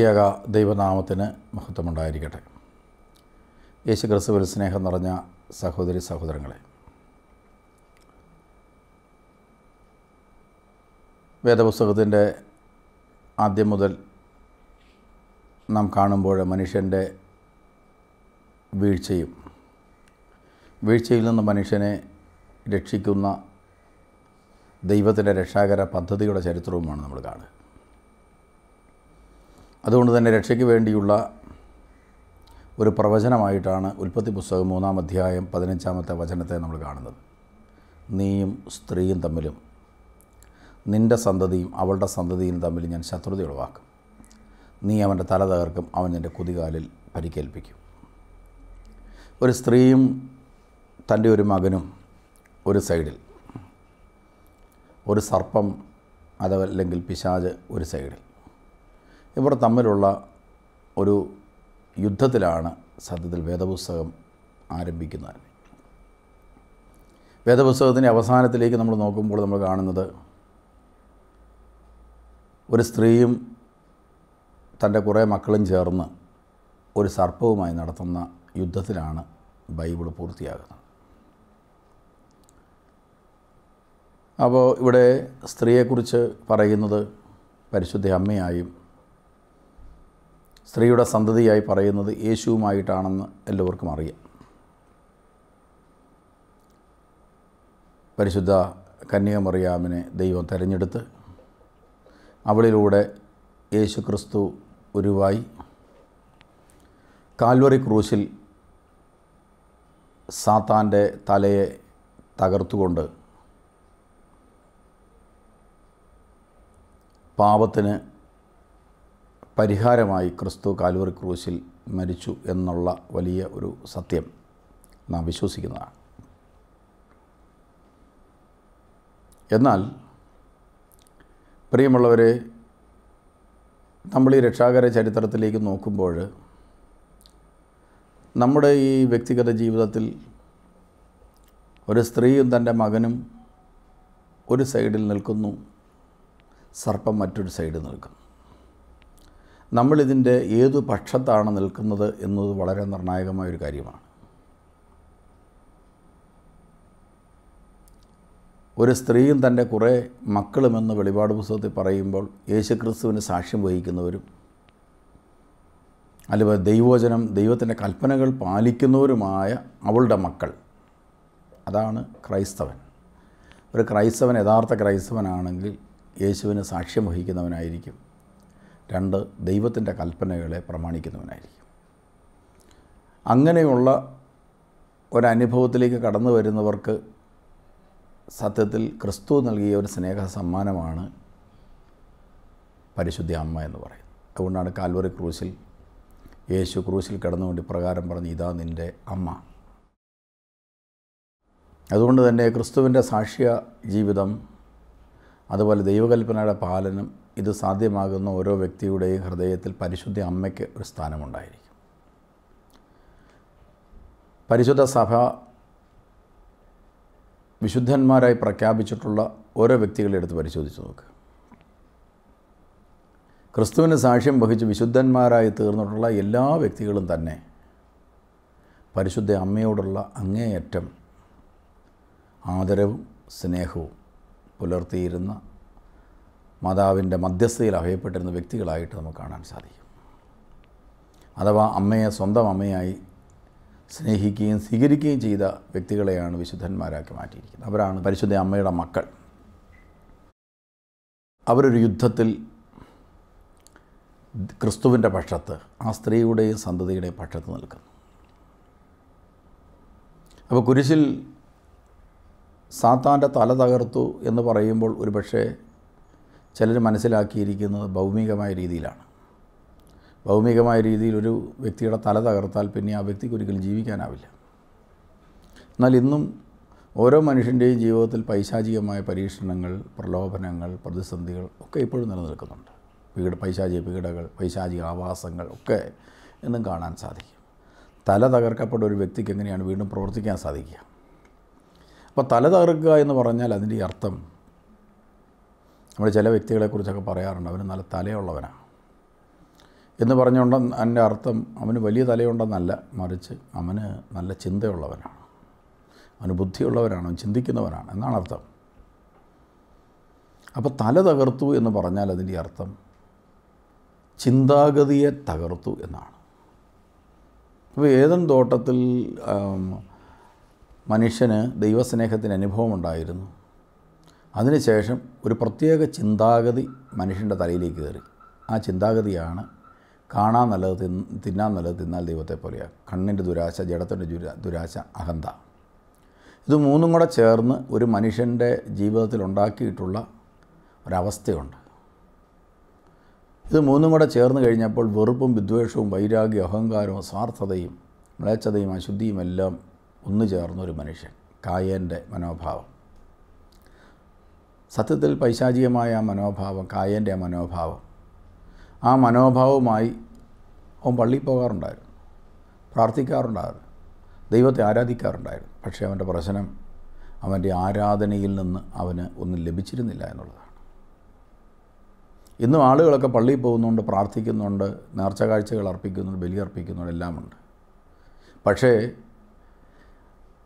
ഏറിയക ദൈവനാമത്തിന് മഹത്വമുണ്ടായിരിക്കട്ടെ യേശു ക്രിസ്തുവിൽ സ്നേഹം നിറഞ്ഞ സഹോദരി സഹോദരങ്ങളെ വേദപുസ്തകത്തിൻ്റെ ആദ്യം മുതൽ നാം കാണുമ്പോൾ മനുഷ്യൻ്റെ വീഴ്ചയും വീഴ്ചയിൽ നിന്ന് മനുഷ്യനെ രക്ഷിക്കുന്ന ദൈവത്തിൻ്റെ രക്ഷാകര പദ്ധതിയുടെ ചരിത്രവുമാണ് നമ്മൾ കാണുക അതുകൊണ്ട് തന്നെ രക്ഷയ്ക്ക് വേണ്ടിയുള്ള ഒരു പ്രവചനമായിട്ടാണ് ഉൽപ്പത്തി പുസ്തകം മൂന്നാം അധ്യായം പതിനഞ്ചാമത്തെ വചനത്തെ നമ്മൾ കാണുന്നത് നീയും സ്ത്രീയും തമ്മിലും നിൻ്റെ സന്തതിയും അവളുടെ സന്തതിയും തമ്മിൽ ഞാൻ ശത്രുത ഉളവാക്കും നീ അവൻ്റെ തല തകർക്കും അവൻ എൻ്റെ കുതികാലിൽ പരിക്കേൽപ്പിക്കും ഒരു സ്ത്രീയും തൻ്റെ ഒരു മകനും ഒരു സൈഡിൽ ഒരു സർപ്പം അതല്ലെങ്കിൽ പിശാജ് ഒരു സൈഡിൽ ഇവർ തമ്മിലുള്ള ഒരു യുദ്ധത്തിലാണ് സത്യത്തിൽ വേദപുസ്തകം ആരംഭിക്കുന്നത് വേദപുസ്തകത്തിൻ്റെ അവസാനത്തിലേക്ക് നമ്മൾ നോക്കുമ്പോൾ നമ്മൾ കാണുന്നത് ഒരു സ്ത്രീയും തൻ്റെ കുറേ മക്കളും ചേർന്ന് ഒരു സർപ്പവുമായി നടത്തുന്ന യുദ്ധത്തിലാണ് ബൈബിൾ പൂർത്തിയാകുന്നത് അപ്പോൾ ഇവിടെ സ്ത്രീയെക്കുറിച്ച് പറയുന്നത് പരിശുദ്ധ അമ്മയായും സ്ത്രീയുടെ സന്തതിയായി പറയുന്നത് യേശുവുമായിട്ടാണെന്ന് എല്ലാവർക്കും അറിയാം പരിശുദ്ധ കന്യകമറിയാമിനെ ദൈവം തിരഞ്ഞെടുത്ത് അവളിലൂടെ യേശു ക്രിസ്തു ഉരുവായി കാൽവറി ക്രൂശിൽ സാത്താൻ്റെ തലയെ തകർത്തുകൊണ്ട് പാപത്തിന് പരിഹാരമായി ക്രിസ്തു കാലുവർ ക്രൂശിൽ മരിച്ചു എന്നുള്ള വലിയ ഒരു സത്യം നാം വിശ്വസിക്കുന്നതാണ് എന്നാൽ പ്രിയമുള്ളവരെ നമ്മൾ ഈ രക്ഷാകര ചരിത്രത്തിലേക്ക് നോക്കുമ്പോൾ നമ്മുടെ ഈ വ്യക്തിഗത ജീവിതത്തിൽ ഒരു സ്ത്രീയും തൻ്റെ മകനും ഒരു സൈഡിൽ നിൽക്കുന്നു സർപ്പം മറ്റൊരു സൈഡിൽ നിൽക്കുന്നു നമ്മളിതിൻ്റെ ഏതു പക്ഷത്താണ് നിൽക്കുന്നത് എന്നത് വളരെ നിർണായകമായൊരു കാര്യമാണ് ഒരു സ്ത്രീയും തൻ്റെ കുറേ മക്കളുമെന്ന് വെളിപാട് പുസ്തകത്തിൽ പറയുമ്പോൾ യേശുക്രിസ്തുവിന് സാക്ഷ്യം വഹിക്കുന്നവരും അല്ലെ ദൈവോചനം ദൈവത്തിൻ്റെ കൽപ്പനകൾ പാലിക്കുന്നവരുമായ അവളുടെ മക്കൾ അതാണ് ക്രൈസ്തവൻ ഒരു ക്രൈസ്തവൻ യഥാർത്ഥ ക്രൈസ്തവനാണെങ്കിൽ യേശുവിന് സാക്ഷ്യം വഹിക്കുന്നവനായിരിക്കും രണ്ട് ദൈവത്തിൻ്റെ കൽപ്പനകളെ പ്രമാണിക്കുന്നവനായിരിക്കും അങ്ങനെയുള്ള ഒരനുഭവത്തിലേക്ക് കടന്നു വരുന്നവർക്ക് സത്യത്തിൽ ക്രിസ്തു നൽകിയ ഒരു സ്നേഹ സമ്മാനമാണ് പരിശുദ്ധി അമ്മ എന്ന് പറയുന്നത് അതുകൊണ്ടാണ് കാൽവറി ക്രൂശിൽ യേശു ക്രൂശിൽ കിടന്നുകൊണ്ട് ഇപ്രകാരം പറഞ്ഞു ഇതാ നിൻ്റെ അമ്മ അതുകൊണ്ട് തന്നെ ക്രിസ്തുവിൻ്റെ സാക്ഷ്യ ജീവിതം അതുപോലെ ദൈവകൽപ്പനയുടെ പാലനം ഇത് സാധ്യമാകുന്ന ഓരോ വ്യക്തിയുടെയും ഹൃദയത്തിൽ പരിശുദ്ധ അമ്മയ്ക്ക് ഒരു സ്ഥാനമുണ്ടായിരിക്കും പരിശുദ്ധ സഭ വിശുദ്ധന്മാരായി പ്രഖ്യാപിച്ചിട്ടുള്ള ഓരോ വ്യക്തികളെ എടുത്ത് പരിശോധിച്ച് നോക്കുക ക്രിസ്തുവിന് സാക്ഷ്യം വഹിച്ച് വിശുദ്ധന്മാരായി തീർന്നിട്ടുള്ള എല്ലാ വ്യക്തികളും തന്നെ പരിശുദ്ധ അമ്മയോടുള്ള അങ്ങേയറ്റം ആദരവും സ്നേഹവും പുലർത്തിയിരുന്ന മാതാവിൻ്റെ മധ്യസ്ഥയിൽ അഭയപ്പെട്ടിരുന്ന വ്യക്തികളായിട്ട് നമുക്ക് കാണാൻ സാധിക്കും അഥവാ അമ്മയെ സ്വന്തം അമ്മയായി സ്നേഹിക്കുകയും സ്വീകരിക്കുകയും ചെയ്ത വ്യക്തികളെയാണ് വിശുദ്ധന്മാരാക്കി മാറ്റിയിരിക്കുന്നത് അവരാണ് പരിശുദ്ധ അമ്മയുടെ മക്കൾ അവരൊരു യുദ്ധത്തിൽ ക്രിസ്തുവിൻ്റെ പക്ഷത്ത് ആ സ്ത്രീയുടെയും സന്തതിയുടെയും പക്ഷത്ത് നിൽക്കുന്നു അപ്പോൾ കുരിശിൽ സാത്താൻ്റെ തല തകർത്തു എന്ന് പറയുമ്പോൾ ഒരുപക്ഷെ ചിലർ മനസ്സിലാക്കിയിരിക്കുന്നത് ഭൗമികമായ രീതിയിലാണ് ഭൗമികമായ രീതിയിൽ ഒരു വ്യക്തിയുടെ തല തകർത്താൽ പിന്നെ ആ വ്യക്തിക്ക് ഒരിക്കലും ജീവിക്കാനാവില്ല എന്നാൽ ഇന്നും ഓരോ മനുഷ്യൻ്റെയും ജീവിതത്തിൽ പൈശാചികമായ പരീക്ഷണങ്ങൾ പ്രലോഭനങ്ങൾ പ്രതിസന്ധികൾ ഒക്കെ ഇപ്പോഴും നിലനിൽക്കുന്നുണ്ട് പീഡ പൈശാചിക പീഡകൾ പൈശാചിക ആവാസങ്ങൾ ഒക്കെ എന്നും കാണാൻ സാധിക്കും തല തകർക്കപ്പെട്ട ഒരു വ്യക്തിക്ക് എങ്ങനെയാണ് വീണ്ടും പ്രവർത്തിക്കാൻ സാധിക്കുക അപ്പോൾ തല തകർക്കുക എന്ന് പറഞ്ഞാൽ അതിൻ്റെ അർത്ഥം നമ്മൾ ചില വ്യക്തികളെക്കുറിച്ചൊക്കെ പറയാറുണ്ട് അവന് നല്ല തലയുള്ളവനാണ് എന്ന് പറഞ്ഞുകൊണ്ട് എൻ്റെ അർത്ഥം അവന് വലിയ തലയുണ്ടെന്നല്ല മറിച്ച് അവന് നല്ല ചിന്തയുള്ളവനാണ് അവന് ബുദ്ധിയുള്ളവനാണ് അവൻ ചിന്തിക്കുന്നവനാണ് എന്നാണ് അർത്ഥം അപ്പോൾ തല തകർത്തു എന്ന് പറഞ്ഞാൽ അതിൻ്റെ അർത്ഥം ചിന്താഗതിയെ തകർത്തു എന്നാണ് അപ്പോൾ ഏതെങ്കിലും തോട്ടത്തിൽ മനുഷ്യന് ദൈവസ്നേഹത്തിൻ്റെ അനുഭവമുണ്ടായിരുന്നു അതിനുശേഷം ഒരു പ്രത്യേക ചിന്താഗതി മനുഷ്യൻ്റെ തലയിലേക്ക് കയറി ആ ചിന്താഗതിയാണ് കാണാൻ നല്ലത് തിൻ തിന്നാൻ നല്ലത് തിന്നാൽ ദൈവത്തെ പോലെയാണ് കണ്ണിൻ്റെ ദുരാശ ജഡത്തിൻ്റെ ദുരാശ അഹന്ത ഇത് മൂന്നും കൂടെ ചേർന്ന് ഒരു മനുഷ്യൻ്റെ ജീവിതത്തിൽ ഉണ്ടാക്കിയിട്ടുള്ള ഒരവസ്ഥയുണ്ട് ഇത് മൂന്നും കൂടെ ചേർന്ന് കഴിഞ്ഞപ്പോൾ വെറുപ്പും വിദ്വേഷവും വൈരാഗ്യ അഹങ്കാരവും സ്വാർത്ഥതയും മ്ലേച്ഛതയും അശുദ്ധിയും എല്ലാം ഒന്നു ചേർന്നൊരു മനുഷ്യൻ കായേൻ്റെ മനോഭാവം സത്യത്തിൽ പൈശാചികമായ ആ മനോഭാവം കായേൻ്റെ ആ മനോഭാവം ആ മനോഭാവവുമായി അവൻ പള്ളിയിൽ പോകാറുണ്ടായിരുന്നു പ്രാർത്ഥിക്കാറുണ്ടായിരുന്നു ദൈവത്തെ ആരാധിക്കാറുണ്ടായിരുന്നു പക്ഷേ അവൻ്റെ പ്രശ്നം അവൻ്റെ ആരാധനയിൽ നിന്ന് അവന് ഒന്നും ലഭിച്ചിരുന്നില്ല എന്നുള്ളതാണ് ഇന്നും ആളുകളൊക്കെ പള്ളിയിൽ പോകുന്നുണ്ട് പ്രാർത്ഥിക്കുന്നുണ്ട് നേർച്ച കാഴ്ചകൾ അർപ്പിക്കുന്നുണ്ട് ബലി അർപ്പിക്കുന്നുണ്ട് എല്ലാമുണ്ട് പക്ഷേ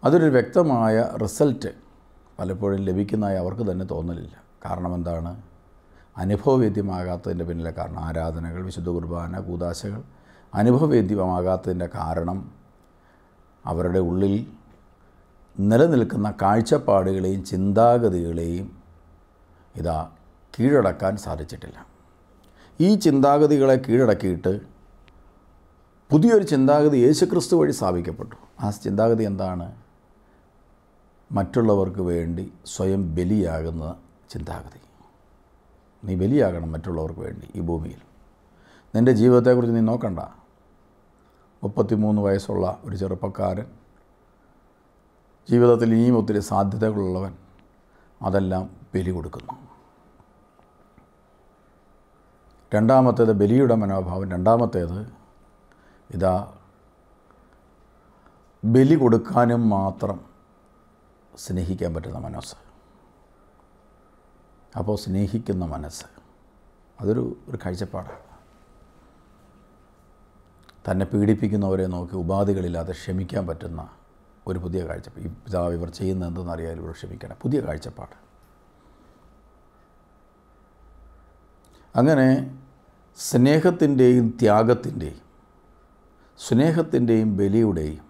അതൊരു വ്യക്തമായ റിസൾട്ട് പലപ്പോഴും ലഭിക്കുന്നതായി അവർക്ക് തന്നെ തോന്നലില്ല കാരണം എന്താണ് അനുഭവവേദ്യമാകാത്തതിൻ്റെ പിന്നിലെ കാരണം ആരാധനകൾ വിശുദ്ധ കുർബാന കൂതാശകൾ അനുഭവവേദ്യമാകാത്തതിൻ്റെ കാരണം അവരുടെ ഉള്ളിൽ നിലനിൽക്കുന്ന കാഴ്ചപ്പാടുകളെയും ചിന്താഗതികളെയും ഇതാ കീഴടക്കാൻ സാധിച്ചിട്ടില്ല ഈ ചിന്താഗതികളെ കീഴടക്കിയിട്ട് പുതിയൊരു ചിന്താഗതി യേശുക്രിസ്തു വഴി സ്ഥാപിക്കപ്പെട്ടു ആ ചിന്താഗതി എന്താണ് മറ്റുള്ളവർക്ക് വേണ്ടി സ്വയം ബലിയാകുന്ന ചിന്താഗതി നീ ബലിയാകണം മറ്റുള്ളവർക്ക് വേണ്ടി ഈ ഭൂമിയിൽ നിൻ്റെ ജീവിതത്തെക്കുറിച്ച് നീ നോക്കണ്ട മുപ്പത്തിമൂന്ന് വയസ്സുള്ള ഒരു ചെറുപ്പക്കാരൻ ജീവിതത്തിൽ ഇനിയും ഒത്തിരി സാധ്യതകളുള്ളവൻ അതെല്ലാം ബലി കൊടുക്കുന്നു രണ്ടാമത്തേത് ബലിയുടെ മനോഭാവം രണ്ടാമത്തേത് ഇതാ ബലി കൊടുക്കാനും മാത്രം സ്നേഹിക്കാൻ പറ്റുന്ന മനസ്സ് അപ്പോൾ സ്നേഹിക്കുന്ന മനസ്സ് അതൊരു ഒരു കാഴ്ചപ്പാടാണ് തന്നെ പീഡിപ്പിക്കുന്നവരെ നോക്കി ഉപാധികളില്ലാതെ ക്ഷമിക്കാൻ പറ്റുന്ന ഒരു പുതിയ കാഴ്ചപ്പാട് ഈ പിതാവ് ഇവർ ചെയ്യുന്ന എന്തെന്നറിയാൽ ഇവർ ക്ഷമിക്കണം പുതിയ കാഴ്ചപ്പാട് അങ്ങനെ സ്നേഹത്തിൻ്റെയും ത്യാഗത്തിൻ്റെയും സ്നേഹത്തിൻ്റെയും ബലിയുടെയും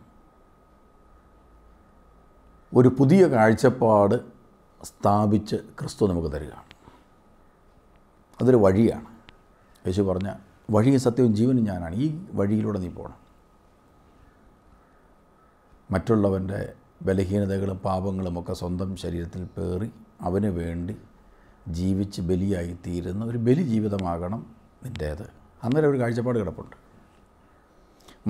ഒരു പുതിയ കാഴ്ചപ്പാട് സ്ഥാപിച്ച് ക്രിസ്തു നമുക്ക് തരികയാണ് അതൊരു വഴിയാണ് യേശു പറഞ്ഞ വഴിയും സത്യവും ജീവനും ഞാനാണ് ഈ വഴിയിലൂടെ നീ പോകണം മറ്റുള്ളവൻ്റെ ബലഹീനതകളും പാപങ്ങളും ഒക്കെ സ്വന്തം ശരീരത്തിൽ പേറി അവന് വേണ്ടി ജീവിച്ച് ബലിയായി തീരുന്ന ഒരു ബലി ജീവിതമാകണം നിൻ്റേത് അന്നേരം ഒരു കാഴ്ചപ്പാട് കിടപ്പുണ്ട്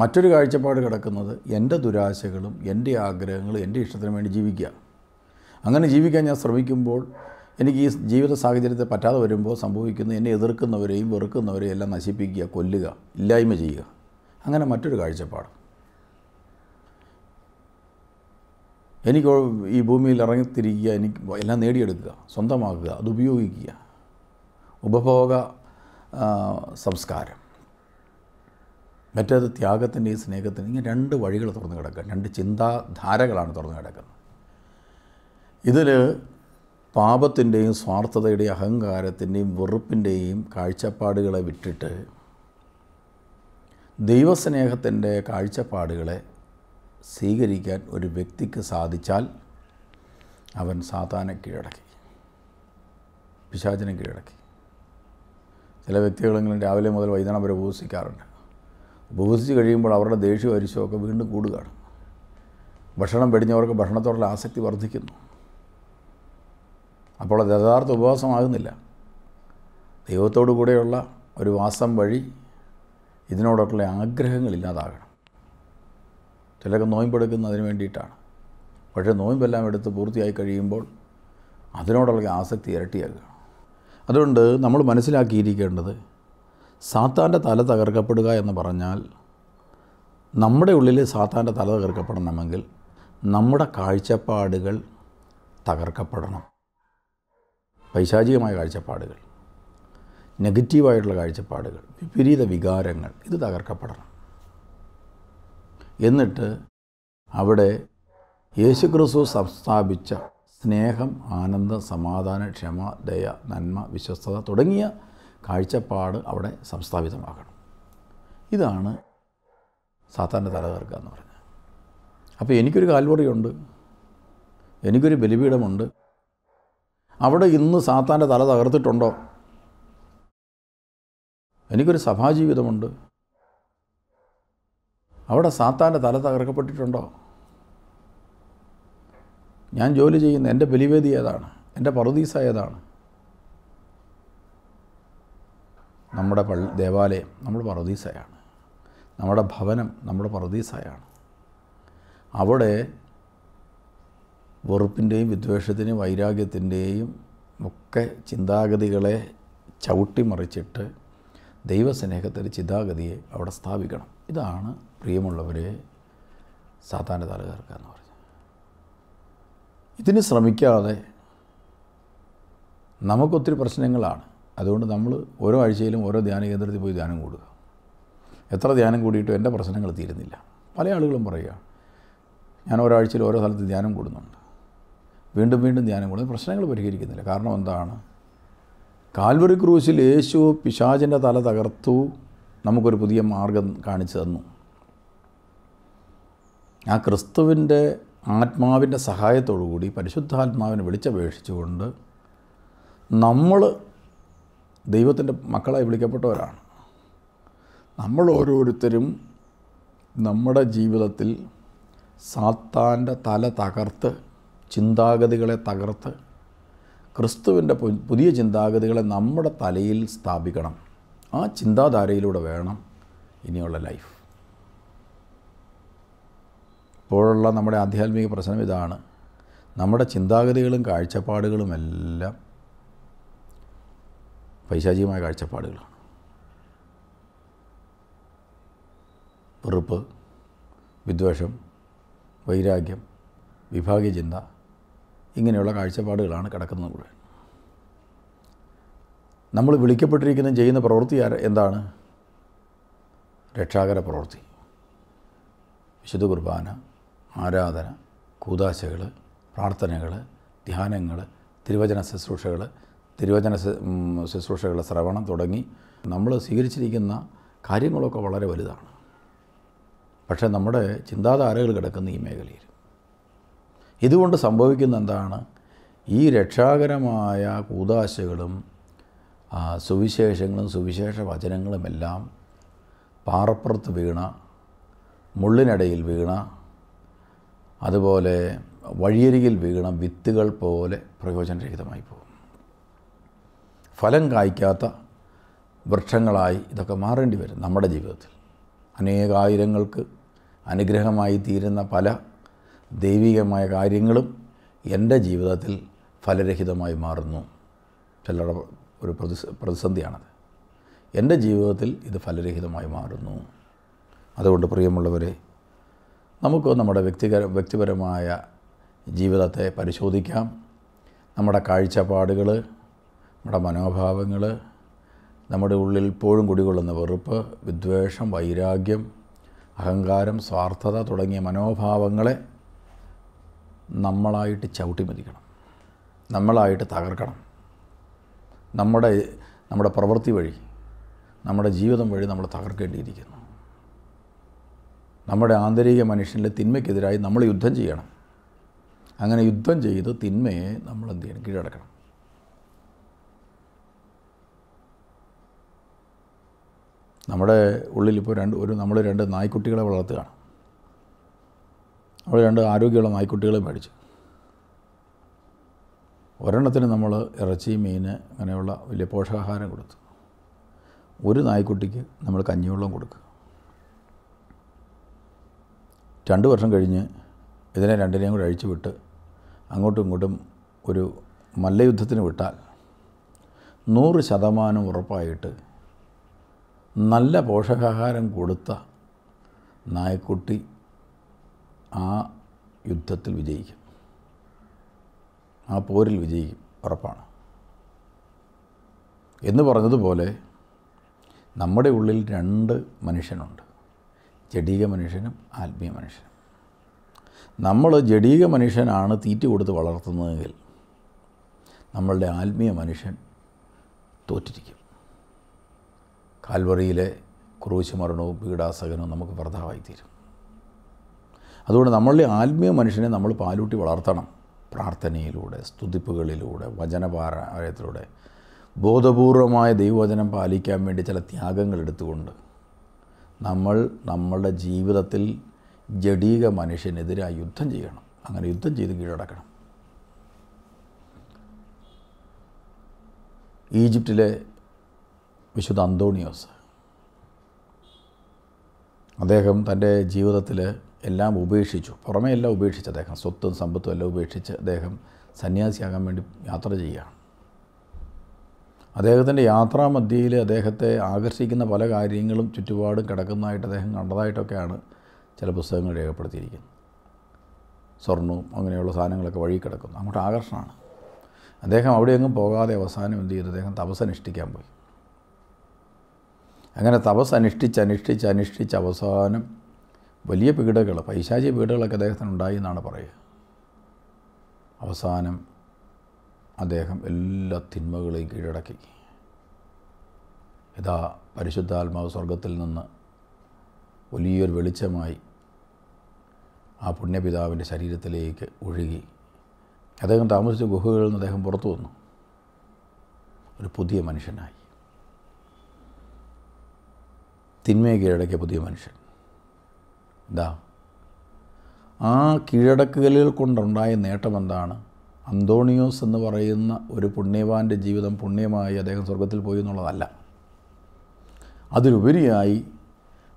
മറ്റൊരു കാഴ്ചപ്പാട് കിടക്കുന്നത് എൻ്റെ ദുരാശകളും എൻ്റെ ആഗ്രഹങ്ങളും എൻ്റെ ഇഷ്ടത്തിന് വേണ്ടി ജീവിക്കുക അങ്ങനെ ജീവിക്കാൻ ഞാൻ ശ്രമിക്കുമ്പോൾ എനിക്ക് ഈ ജീവിത സാഹചര്യത്തെ പറ്റാതെ വരുമ്പോൾ സംഭവിക്കുന്ന എന്നെ എതിർക്കുന്നവരെയും വെറുക്കുന്നവരെയും എല്ലാം നശിപ്പിക്കുക കൊല്ലുക ഇല്ലായ്മ ചെയ്യുക അങ്ങനെ മറ്റൊരു കാഴ്ചപ്പാട് എനിക്ക് ഈ ഭൂമിയിൽ ഇറങ്ങിത്തിരിക്കുക എനിക്ക് എല്ലാം നേടിയെടുക്കുക സ്വന്തമാക്കുക അത് ഉപയോഗിക്കുക ഉപഭോഗ സംസ്കാരം മറ്റേത് ത്യാഗത്തിൻ്റെയും സ്നേഹത്തിൻ്റെ ഇങ്ങനെ രണ്ട് വഴികൾ തുറന്നു കിടക്കുക രണ്ട് ചിന്താധാരകളാണ് തുറന്നു കിടക്കുന്നത് ഇതിൽ പാപത്തിൻ്റെയും സ്വാർത്ഥതയുടെയും അഹങ്കാരത്തിൻ്റെയും വെറുപ്പിൻ്റെയും കാഴ്ചപ്പാടുകളെ വിട്ടിട്ട് ദൈവസ്നേഹത്തിൻ്റെ കാഴ്ചപ്പാടുകളെ സ്വീകരിക്കാൻ ഒരു വ്യക്തിക്ക് സാധിച്ചാൽ അവൻ സാധാരണ കീഴടക്കി പിശാചനം കീഴടക്കി ചില വ്യക്തികളെങ്കിലും രാവിലെ മുതൽ വൈകുന്നേരം വരെ ഉപസിക്കാറുണ്ട് ഉപവസിച്ച് കഴിയുമ്പോൾ അവരുടെ ദേഷ്യവും അരിശമൊക്കെ വീണ്ടും കൂടുകയാണ് ഭക്ഷണം വെടിഞ്ഞവർക്ക് ഭക്ഷണത്തോടുള്ള ആസക്തി വർദ്ധിക്കുന്നു അപ്പോൾ അത് യഥാർത്ഥ ഉപവാസമാകുന്നില്ല ദൈവത്തോടു കൂടെയുള്ള ഒരു വാസം വഴി ഇതിനോടൊക്കെയുള്ള ആഗ്രഹങ്ങൾ ഇല്ലാതാകണം ചിലക്ക് നോയമ്പെടുക്കുന്നതിന് വേണ്ടിയിട്ടാണ് പക്ഷേ നോയമ്പെല്ലാം എടുത്ത് പൂർത്തിയായി കഴിയുമ്പോൾ അതിനോടുള്ള ആസക്തി ഇരട്ടിയാകുക അതുകൊണ്ട് നമ്മൾ മനസ്സിലാക്കിയിരിക്കേണ്ടത് സാത്താൻ്റെ തല തകർക്കപ്പെടുക എന്ന് പറഞ്ഞാൽ നമ്മുടെ ഉള്ളിൽ സാത്താൻ്റെ തല തകർക്കപ്പെടണമെങ്കിൽ നമ്മുടെ കാഴ്ചപ്പാടുകൾ തകർക്കപ്പെടണം പൈശാചികമായ കാഴ്ചപ്പാടുകൾ നെഗറ്റീവായിട്ടുള്ള കാഴ്ചപ്പാടുകൾ വിപരീത വികാരങ്ങൾ ഇത് തകർക്കപ്പെടണം എന്നിട്ട് അവിടെ ക്രിസ്തു സംസ്ഥാപിച്ച സ്നേഹം ആനന്ദം സമാധാനം ക്ഷമ ദയ നന്മ വിശ്വസ്തത തുടങ്ങിയ കാഴ്ചപ്പാട് അവിടെ സംസ്ഥാപിതമാകണം ഇതാണ് സാത്താൻ്റെ തലകർക്കുക എന്ന് പറഞ്ഞത് അപ്പോൾ എനിക്കൊരു കാൽവറിയുണ്ട് എനിക്കൊരു ബലിപീഠമുണ്ട് അവിടെ ഇന്ന് സാത്താൻ്റെ തല തകർത്തിട്ടുണ്ടോ എനിക്കൊരു സഭാജീവിതമുണ്ട് അവിടെ സാത്താൻ്റെ തല തകർക്കപ്പെട്ടിട്ടുണ്ടോ ഞാൻ ജോലി ചെയ്യുന്ന എൻ്റെ ബലിവേദി ഏതാണ് എൻ്റെ പറുദീസ ഏതാണ് നമ്മുടെ പള്ളി ദേവാലയം നമ്മൾ പറദീസയാണ് നമ്മുടെ ഭവനം നമ്മുടെ പറദീസയാണ് അവിടെ വെറുപ്പിൻ്റെയും വിദ്വേഷത്തിൻ്റെയും വൈരാഗ്യത്തിൻ്റെയും ഒക്കെ ചിന്താഗതികളെ ചവിട്ടിമറിച്ചിട്ട് ദൈവസ്നേഹത്തിൻ്റെ ചിന്താഗതിയെ അവിടെ സ്ഥാപിക്കണം ഇതാണ് പ്രിയമുള്ളവരെ സാധാരണ തലകർക്കുക എന്ന് പറഞ്ഞത് ഇതിന് ശ്രമിക്കാതെ നമുക്കൊത്തിരി പ്രശ്നങ്ങളാണ് അതുകൊണ്ട് നമ്മൾ ഓരോ ആഴ്ചയിലും ഓരോ ധ്യാന കേന്ദ്രത്തിൽ പോയി ധ്യാനം കൂടുക എത്ര ധ്യാനം കൂടിയിട്ടും എൻ്റെ പ്രശ്നങ്ങൾ തീരുന്നില്ല പല ആളുകളും പറയുക ഞാൻ ഓരോ ആഴ്ചയിൽ ഓരോ സ്ഥലത്ത് ധ്യാനം കൂടുന്നുണ്ട് വീണ്ടും വീണ്ടും ധ്യാനം കൂടുന്നത് പ്രശ്നങ്ങൾ പരിഹരിക്കുന്നില്ല കാരണം എന്താണ് കാൽവറി ക്രൂസിൽ യേശു പിശാചിൻ്റെ തല തകർത്തു നമുക്കൊരു പുതിയ മാർഗം കാണിച്ചു തന്നു ആ ക്രിസ്തുവിൻ്റെ ആത്മാവിൻ്റെ സഹായത്തോടുകൂടി പരിശുദ്ധാത്മാവിനെ വിളിച്ചപേക്ഷിച്ചുകൊണ്ട് നമ്മൾ ദൈവത്തിൻ്റെ മക്കളായി വിളിക്കപ്പെട്ടവരാണ് നമ്മൾ ഓരോരുത്തരും നമ്മുടെ ജീവിതത്തിൽ സാത്താൻ്റെ തല തകർത്ത് ചിന്താഗതികളെ തകർത്ത് ക്രിസ്തുവിൻ്റെ പുതിയ ചിന്താഗതികളെ നമ്മുടെ തലയിൽ സ്ഥാപിക്കണം ആ ചിന്താധാരയിലൂടെ വേണം ഇനിയുള്ള ലൈഫ് ഇപ്പോഴുള്ള നമ്മുടെ ആധ്യാത്മിക പ്രശ്നം ഇതാണ് നമ്മുടെ ചിന്താഗതികളും കാഴ്ചപ്പാടുകളുമെല്ലാം എല്ലാം പൈശാചികമായ കാഴ്ചപ്പാടുകളാണ് വെറുപ്പ് വിദ്വേഷം വൈരാഗ്യം വിഭാഗീയ ചിന്ത ഇങ്ങനെയുള്ള കാഴ്ചപ്പാടുകളാണ് കിടക്കുന്നത് മുഴുവൻ നമ്മൾ വിളിക്കപ്പെട്ടിരിക്കുന്ന ചെയ്യുന്ന പ്രവൃത്തി എന്താണ് രക്ഷാകര പ്രവൃത്തി വിശുദ്ധ കുർബാന ആരാധന കൂതാശകൾ പ്രാർത്ഥനകൾ ധ്യാനങ്ങൾ തിരുവചന ശുശ്രൂഷകൾ തിരുവചന ശുശ്രൂഷകളുടെ ശ്രവണം തുടങ്ങി നമ്മൾ സ്വീകരിച്ചിരിക്കുന്ന കാര്യങ്ങളൊക്കെ വളരെ വലുതാണ് പക്ഷേ നമ്മുടെ ചിന്താധാരകൾ കിടക്കുന്ന ഈ മേഖലയിൽ ഇതുകൊണ്ട് സംഭവിക്കുന്ന എന്താണ് ഈ രക്ഷാകരമായ കൂതാശകളും സുവിശേഷങ്ങളും സുവിശേഷ വചനങ്ങളുമെല്ലാം പാറപ്പുറത്ത് വീണ മുള്ളിനടയിൽ വീണ അതുപോലെ വഴിയരികിൽ വീണ വിത്തുകൾ പോലെ പ്രയോജനരഹിതമായി പോകും ഫലം കായ്ക്കാത്ത വൃക്ഷങ്ങളായി ഇതൊക്കെ മാറേണ്ടി വരും നമ്മുടെ ജീവിതത്തിൽ അനേകായിരങ്ങൾക്ക് അനുഗ്രഹമായി തീരുന്ന പല ദൈവികമായ കാര്യങ്ങളും എൻ്റെ ജീവിതത്തിൽ ഫലരഹിതമായി മാറുന്നു ചിലരുടെ ഒരു പ്രതിസ പ്രതിസന്ധിയാണത് എൻ്റെ ജീവിതത്തിൽ ഇത് ഫലരഹിതമായി മാറുന്നു അതുകൊണ്ട് പ്രിയമുള്ളവരെ നമുക്ക് നമ്മുടെ വ്യക്തികര വ്യക്തിപരമായ ജീവിതത്തെ പരിശോധിക്കാം നമ്മുടെ കാഴ്ചപ്പാടുകൾ നമ്മുടെ മനോഭാവങ്ങൾ നമ്മുടെ ഉള്ളിൽ ഇപ്പോഴും കുടികൊള്ളുന്ന വെറുപ്പ് വിദ്വേഷം വൈരാഗ്യം അഹങ്കാരം സ്വാർത്ഥത തുടങ്ങിയ മനോഭാവങ്ങളെ നമ്മളായിട്ട് ചവിട്ടിമതിക്കണം നമ്മളായിട്ട് തകർക്കണം നമ്മുടെ നമ്മുടെ പ്രവൃത്തി വഴി നമ്മുടെ ജീവിതം വഴി നമ്മൾ തകർക്കേണ്ടിയിരിക്കുന്നു നമ്മുടെ ആന്തരിക മനുഷ്യൻ്റെ തിന്മയ്ക്കെതിരായി നമ്മൾ യുദ്ധം ചെയ്യണം അങ്ങനെ യുദ്ധം ചെയ്ത് തിന്മയെ നമ്മൾ എന്ത് ചെയ്യണം കീഴടക്കണം നമ്മുടെ ഉള്ളിലിപ്പോൾ രണ്ട് ഒരു നമ്മൾ രണ്ട് നായ്ക്കുട്ടികളെ വളർത്തുകയാണ് നമ്മൾ രണ്ട് ആരോഗ്യമുള്ള നായ്ക്കുട്ടികളെ മേടിച്ചു ഒരെണ്ണത്തിന് നമ്മൾ ഇറച്ചി മീൻ അങ്ങനെയുള്ള വലിയ പോഷകാഹാരം കൊടുത്തു ഒരു നായ്ക്കുട്ടിക്ക് നമ്മൾ കഞ്ഞിവെള്ളം കൊടുക്കുക രണ്ട് വർഷം കഴിഞ്ഞ് ഇതിനെ രണ്ടിനെയും കൂടെ അഴിച്ചു വിട്ട് അങ്ങോട്ടും ഇങ്ങോട്ടും ഒരു മല്ലയുദ്ധത്തിന് വിട്ടാൽ നൂറ് ശതമാനം ഉറപ്പായിട്ട് നല്ല പോഷകാഹാരം കൊടുത്ത നായക്കുട്ടി ആ യുദ്ധത്തിൽ വിജയിക്കും ആ പോരിൽ വിജയിക്കും ഉറപ്പാണ് എന്ന് പറഞ്ഞതുപോലെ നമ്മുടെ ഉള്ളിൽ രണ്ട് മനുഷ്യനുണ്ട് ജഡീക മനുഷ്യനും ആത്മീയ മനുഷ്യനും നമ്മൾ ജഡീക മനുഷ്യനാണ് തീറ്റ കൊടുത്ത് വളർത്തുന്നതെങ്കിൽ നമ്മളുടെ ആത്മീയ മനുഷ്യൻ തോറ്റിരിക്കും കാൽവറിയിലെ ക്രൂശ് മരണവും പീഡാസഹനവും നമുക്ക് തീരും അതുകൊണ്ട് നമ്മളുടെ ആത്മീയ മനുഷ്യനെ നമ്മൾ പാലൂട്ടി വളർത്തണം പ്രാർത്ഥനയിലൂടെ സ്തുതിപ്പുകളിലൂടെ വചനപാരായത്തിലൂടെ ബോധപൂർവമായ ദൈവവചനം പാലിക്കാൻ വേണ്ടി ചില ത്യാഗങ്ങൾ എടുത്തുകൊണ്ട് നമ്മൾ നമ്മളുടെ ജീവിതത്തിൽ ജഡീക മനുഷ്യനെതിരായി യുദ്ധം ചെയ്യണം അങ്ങനെ യുദ്ധം ചെയ്ത് കീഴടക്കണം ഈജിപ്തിലെ വിശുദ്ധ അന്തോണിയോസ് അദ്ദേഹം തൻ്റെ ജീവിതത്തിൽ എല്ലാം ഉപേക്ഷിച്ചു പുറമേ എല്ലാം ഉപേക്ഷിച്ച് അദ്ദേഹം സ്വത്തും സമ്പത്തും എല്ലാം ഉപേക്ഷിച്ച് അദ്ദേഹം സന്യാസിയാകാൻ വേണ്ടി യാത്ര ചെയ്യുകയാണ് അദ്ദേഹത്തിൻ്റെ യാത്രാ മധ്യയിൽ അദ്ദേഹത്തെ ആകർഷിക്കുന്ന പല കാര്യങ്ങളും ചുറ്റുപാടും കിടക്കുന്നതായിട്ട് അദ്ദേഹം കണ്ടതായിട്ടൊക്കെയാണ് ചില പുസ്തകങ്ങൾ രേഖപ്പെടുത്തിയിരിക്കുന്നത് സ്വർണവും അങ്ങനെയുള്ള സാധനങ്ങളൊക്കെ വഴി കിടക്കുന്നു അങ്ങോട്ട് ആകർഷണമാണ് അദ്ദേഹം അവിടെയെങ്ങും പോകാതെ അവസാനം എന്ത് ചെയ്തു അദ്ദേഹം തപസ്സനുഷ്ഠിക്കാൻ പോയി അങ്ങനെ തപസ് അനുഷ്ഠിച്ച് അനുഷ്ഠിച്ച് അനുഷ്ഠിച്ച് അവസാനം വലിയ പീഡകൾ പൈശാചി പീഡകളൊക്കെ അദ്ദേഹത്തിന് ഉണ്ടായി എന്നാണ് പറയുക അവസാനം അദ്ദേഹം എല്ലാ തിന്മകളെയും കീഴടക്കി ഇതാ പരിശുദ്ധാത്മാവ് സ്വർഗത്തിൽ നിന്ന് വലിയൊരു വെളിച്ചമായി ആ പുണ്യപിതാവിൻ്റെ ശരീരത്തിലേക്ക് ഒഴുകി അദ്ദേഹം താമസിച്ച ഗുഹകളിൽ നിന്ന് അദ്ദേഹം പുറത്തു വന്നു ഒരു പുതിയ മനുഷ്യനായി തിന്മയെ കീഴടക്കിയ പുതിയ മനുഷ്യൻ ഇതാ ആ കീഴടക്കുകലുകൾ കൊണ്ടുണ്ടായ നേട്ടം എന്താണ് അന്തോണിയോസ് എന്ന് പറയുന്ന ഒരു പുണ്യവാൻ്റെ ജീവിതം പുണ്യമായി അദ്ദേഹം സ്വർഗത്തിൽ പോയി എന്നുള്ളതല്ല അതിലുപരിയായി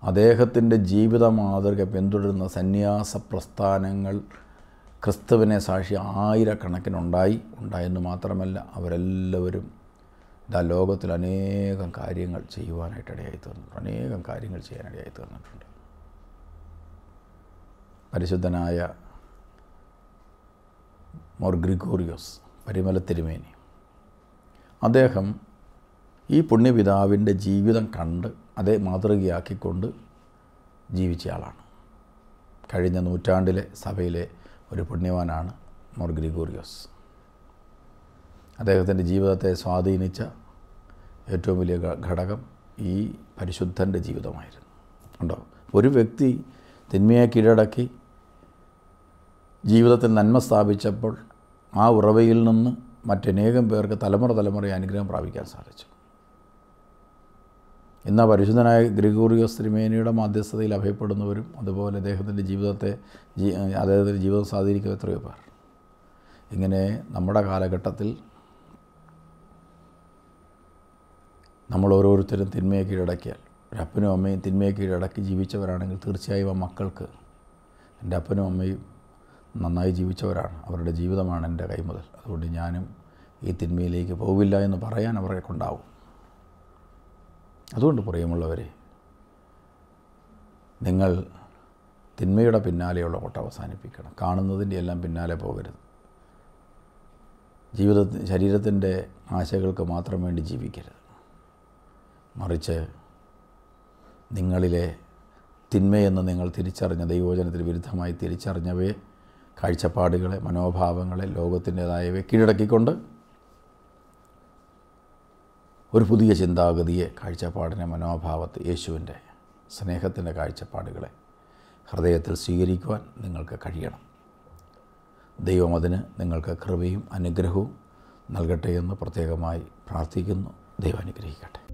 അദ്ദേഹത്തിൻ്റെ ജീവിത മാതൃക പിന്തുടരുന്ന സന്യാസ പ്രസ്ഥാനങ്ങൾ ക്രിസ്തുവിനെ സാക്ഷി ആയിരക്കണക്കിനുണ്ടായി ഉണ്ടായെന്ന് മാത്രമല്ല അവരെല്ലാവരും ഇതാ ലോകത്തിൽ അനേകം കാര്യങ്ങൾ ചെയ്യുവാനായിട്ട് ഇടയായി തീർന്നിട്ടുണ്ട് അനേകം കാര്യങ്ങൾ ചെയ്യാനിടയായി തീർന്നിട്ടുണ്ട് പരിശുദ്ധനായ മോർ ഗ്രിഗോറിയോസ് പരിമല തിരുമേനി അദ്ദേഹം ഈ പുണ്യപിതാവിൻ്റെ ജീവിതം കണ്ട് അതേ മാതൃകയാക്കിക്കൊണ്ട് ജീവിച്ചയാളാണ് കഴിഞ്ഞ നൂറ്റാണ്ടിലെ സഭയിലെ ഒരു പുണ്യവാനാണ് മോർ ഗ്രിഗോറിയോസ് അദ്ദേഹത്തിൻ്റെ ജീവിതത്തെ സ്വാധീനിച്ച ഏറ്റവും വലിയ ഘടകം ഈ പരിശുദ്ധൻ്റെ ജീവിതമായിരുന്നു ഉണ്ടോ ഒരു വ്യക്തി തിന്മയെ കീഴടക്കി ജീവിതത്തിൽ നന്മ സ്ഥാപിച്ചപ്പോൾ ആ ഉറവയിൽ നിന്ന് മറ്റനേകം പേർക്ക് തലമുറ തലമുറയെ അനുഗ്രഹം പ്രാപിക്കാൻ സാധിച്ചു ഇന്ന് പരിശുദ്ധനായ ഗ്രിഗോറിയോസ് തിരുമേനിയുടെ മാധ്യസ്ഥതയിൽ അഭയപ്പെടുന്നവരും അതുപോലെ അദ്ദേഹത്തിൻ്റെ ജീവിതത്തെ അദ്ദേഹത്തിൻ്റെ ജീവിതം സ്വാധീനിക്കുന്ന എത്രയോ പേർ ഇങ്ങനെ നമ്മുടെ കാലഘട്ടത്തിൽ നമ്മൾ ഓരോരുത്തരും തിന്മയെ കീഴടക്കിയാൽ അപ്പനും അമ്മയും തിന്മയെ കീഴടക്കി ജീവിച്ചവരാണെങ്കിൽ തീർച്ചയായും ആ മക്കൾക്ക് എൻ്റെ അപ്പനും അമ്മയും നന്നായി ജീവിച്ചവരാണ് അവരുടെ ജീവിതമാണ് എൻ്റെ കൈമുതൽ അതുകൊണ്ട് ഞാനും ഈ തിന്മയിലേക്ക് പോവില്ല എന്ന് പറയാൻ അവരെ കൊണ്ടാവും അതുകൊണ്ട് പ്രിയമുള്ളവരെ നിങ്ങൾ തിന്മയുടെ പിന്നാലെയുള്ള കൊട്ട അവസാനിപ്പിക്കണം കാണുന്നതിൻ്റെ എല്ലാം പിന്നാലെ പോകരുത് ജീവിത ശരീരത്തിൻ്റെ ആശകൾക്ക് മാത്രം വേണ്ടി ജീവിക്കരുത് മറിച്ച് നിങ്ങളിലെ തിന്മയെന്ന് നിങ്ങൾ തിരിച്ചറിഞ്ഞ ദൈവവചനത്തിന് വിരുദ്ധമായി തിരിച്ചറിഞ്ഞവയെ കാഴ്ചപ്പാടുകളെ മനോഭാവങ്ങളെ ലോകത്തിൻ്റേതായവയെ കീഴടക്കിക്കൊണ്ട് ഒരു പുതിയ ചിന്താഗതിയെ കാഴ്ചപ്പാടിനെ മനോഭാവത്തെ യേശുവിൻ്റെ സ്നേഹത്തിൻ്റെ കാഴ്ചപ്പാടുകളെ ഹൃദയത്തിൽ സ്വീകരിക്കുവാൻ നിങ്ങൾക്ക് കഴിയണം ദൈവം അതിന് നിങ്ങൾക്ക് കൃപയും അനുഗ്രഹവും നൽകട്ടെ എന്ന് പ്രത്യേകമായി പ്രാർത്ഥിക്കുന്നു ദൈവം അനുഗ്രഹിക്കട്ടെ